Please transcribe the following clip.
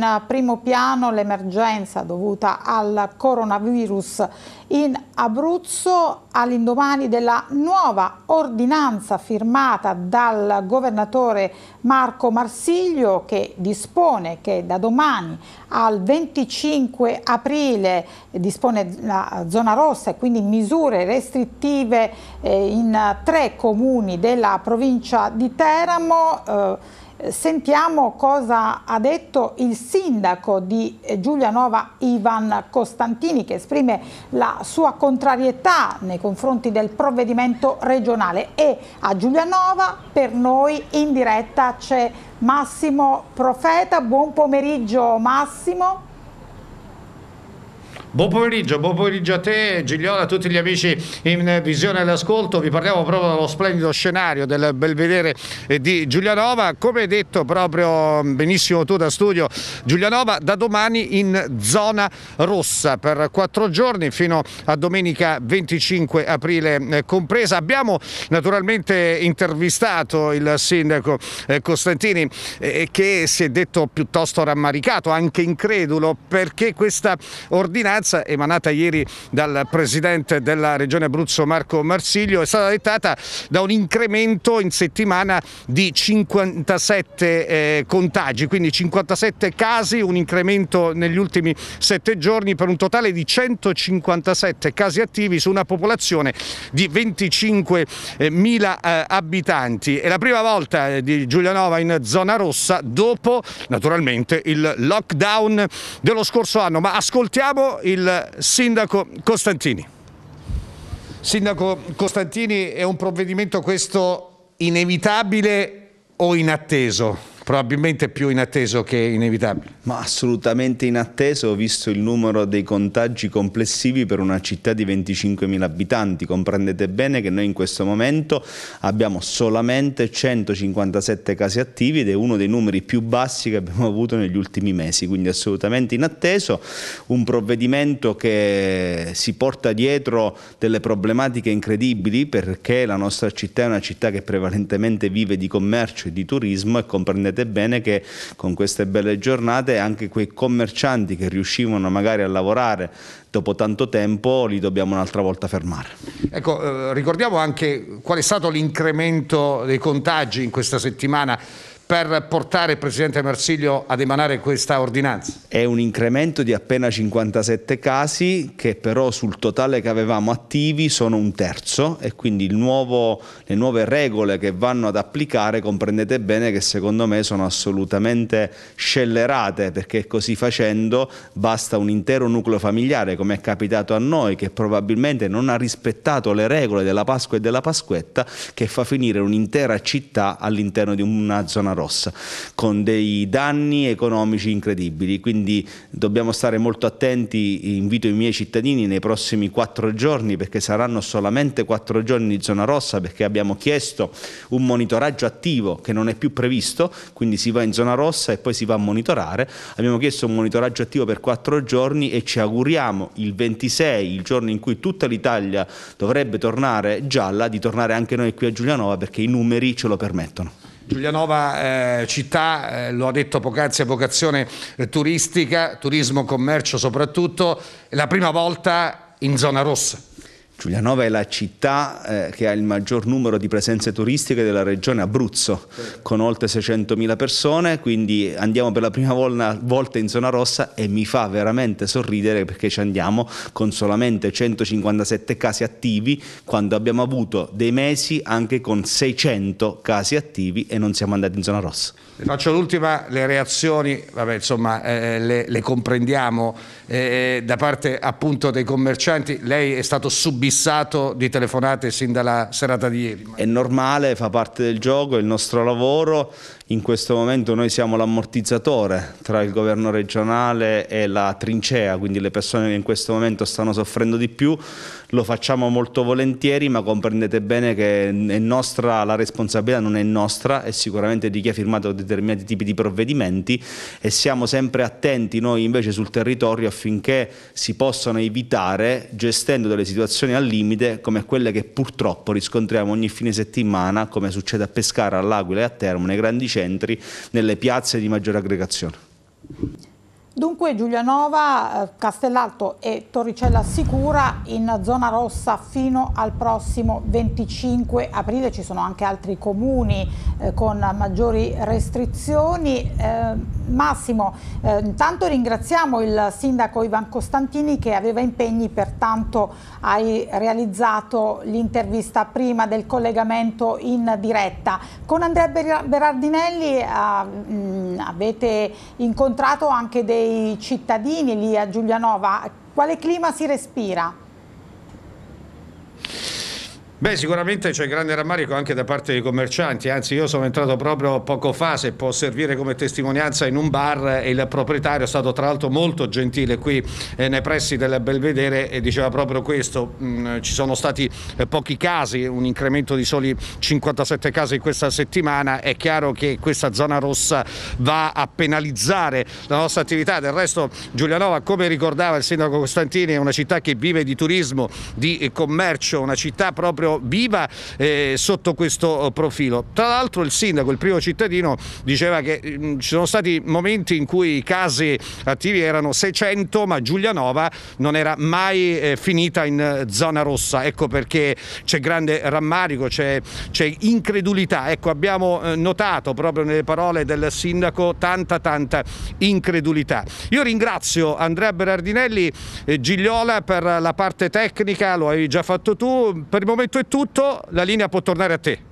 in primo piano l'emergenza dovuta al coronavirus in Abruzzo all'indomani della nuova ordinanza firmata dal governatore Marco Marsiglio che dispone che da domani al 25 aprile dispone la zona rossa e quindi misure restrittive eh, in tre comuni della provincia di Teramo eh, Sentiamo cosa ha detto il sindaco di Giulianova Ivan Costantini che esprime la sua contrarietà nei confronti del provvedimento regionale e a Giulianova per noi in diretta c'è Massimo Profeta. Buon pomeriggio Massimo. Buon pomeriggio, buon pomeriggio a te Gigliola, a tutti gli amici in visione e all'ascolto, vi parliamo proprio dello splendido scenario del Belvedere eh, di Giulianova, come detto proprio mm, benissimo tu da studio Giulianova da domani in zona rossa per quattro giorni fino a domenica 25 aprile eh, compresa, abbiamo naturalmente intervistato il sindaco eh, Costantini che si è detto piuttosto rammaricato, anche incredulo perché questa ordinanza ordinanza emanata ieri dal Presidente della Regione Abruzzo Marco Marsiglio è stata dettata da un incremento in settimana di 57 eh, contagi, quindi 57 casi, un incremento negli ultimi 7 giorni per un totale di 157 casi attivi su una popolazione di 25.000 eh, abitanti. È la prima volta eh, di Giulianova in zona rossa dopo naturalmente il lockdown dello scorso anno, ma ascoltiamo il il sindaco Costantini. Sindaco Costantini, è un provvedimento questo inevitabile o inatteso? probabilmente più inatteso che inevitabile. Ma assolutamente inatteso visto il numero dei contagi complessivi per una città di 25.000 abitanti. Comprendete bene che noi in questo momento abbiamo solamente 157 casi attivi ed è uno dei numeri più bassi che abbiamo avuto negli ultimi mesi, quindi assolutamente inatteso. Un provvedimento che si porta dietro delle problematiche incredibili perché la nostra città è una città che prevalentemente vive di commercio e di turismo e comprendete sapete bene che con queste belle giornate anche quei commercianti che riuscivano magari a lavorare dopo tanto tempo li dobbiamo un'altra volta fermare. Ecco, eh, ricordiamo anche qual è stato l'incremento dei contagi in questa settimana per portare il Presidente Marsiglio ad emanare questa ordinanza? È un incremento di appena 57 casi che però sul totale che avevamo attivi sono un terzo e quindi nuovo, le nuove regole che vanno ad applicare comprendete bene che secondo me sono assolutamente scellerate perché così facendo basta un intero nucleo familiare come è capitato a noi che probabilmente non ha rispettato le regole della Pasqua e della Pasquetta che fa finire un'intera città all'interno di una zona rossa rossa, con dei danni economici incredibili. Quindi dobbiamo stare molto attenti, invito i miei cittadini nei prossimi quattro giorni, perché saranno solamente quattro giorni di zona rossa, perché abbiamo chiesto un monitoraggio attivo che non è più previsto, quindi si va in zona rossa e poi si va a monitorare. Abbiamo chiesto un monitoraggio attivo per quattro giorni e ci auguriamo il 26, il giorno in cui tutta l'Italia dovrebbe tornare gialla, di tornare anche noi qui a Giulianova perché i numeri ce lo permettono. Giulianova eh, città, eh, lo ha detto poc'anzi, vocazione eh, turistica, turismo, commercio soprattutto, è la prima volta in zona rossa. Giulianova è la città eh, che ha il maggior numero di presenze turistiche della regione Abruzzo, con oltre 600.000 persone, quindi andiamo per la prima volta in zona rossa e mi fa veramente sorridere perché ci andiamo con solamente 157 casi attivi, quando abbiamo avuto dei mesi anche con 600 casi attivi e non siamo andati in zona rossa. Faccio l'ultima, le reazioni, vabbè, insomma, eh, eh le, le, comprendiamo eh, eh, da parte appunto dei commercianti, lei è stato subito infissato di telefonate sin dalla serata di ieri. È normale, fa parte del gioco, è il nostro lavoro in questo momento noi siamo l'ammortizzatore tra il governo regionale e la trincea, quindi le persone che in questo momento stanno soffrendo di più, lo facciamo molto volentieri, ma comprendete bene che nostra, la responsabilità non è nostra, è sicuramente di chi ha firmato determinati tipi di provvedimenti e siamo sempre attenti noi invece sul territorio affinché si possano evitare gestendo delle situazioni al limite come quelle che purtroppo riscontriamo ogni fine settimana, come succede a Pescara, all'Aquila e a nei grandi centri centri, nelle piazze di maggiore aggregazione. Dunque Giulianova, eh, Castellalto e Torricella Sicura in zona rossa fino al prossimo 25 aprile, ci sono anche altri comuni eh, con maggiori restrizioni. Eh, Massimo, eh, intanto ringraziamo il sindaco Ivan Costantini che aveva impegni, pertanto hai realizzato l'intervista prima del collegamento in diretta. Con Andrea Berardinelli eh, mm, avete incontrato anche dei dei cittadini lì a Giulianova, quale clima si respira? Beh, sicuramente c'è grande rammarico anche da parte dei commercianti, anzi io sono entrato proprio poco fa, se può servire come testimonianza, in un bar e il proprietario è stato tra l'altro molto gentile qui eh, nei pressi del Belvedere e diceva proprio questo, mh, mm, ci sono stati eh, pochi casi, un incremento di soli 57 casi questa settimana, è chiaro che questa zona rossa va a penalizzare la nostra attività, del resto Giulianova come ricordava il sindaco Costantini è una città che vive di turismo, di eh, commercio, una città proprio davvero viva eh, sotto questo eh, profilo. Tra l'altro il sindaco, il primo cittadino, diceva che mh, mm, ci sono stati momenti in cui i casi attivi erano 600, ma Giulianova non era mai eh, finita in eh, zona rossa. Ecco perché c'è grande rammarico, c'è, c'è incredulità. Ecco, abbiamo eh, notato proprio nelle parole del sindaco tanta tanta incredulità. Io ringrazio Andrea Berardinelli e Gigliola per la parte tecnica, lo hai già fatto tu. Per il momento è tutto, la linea può tornare a te.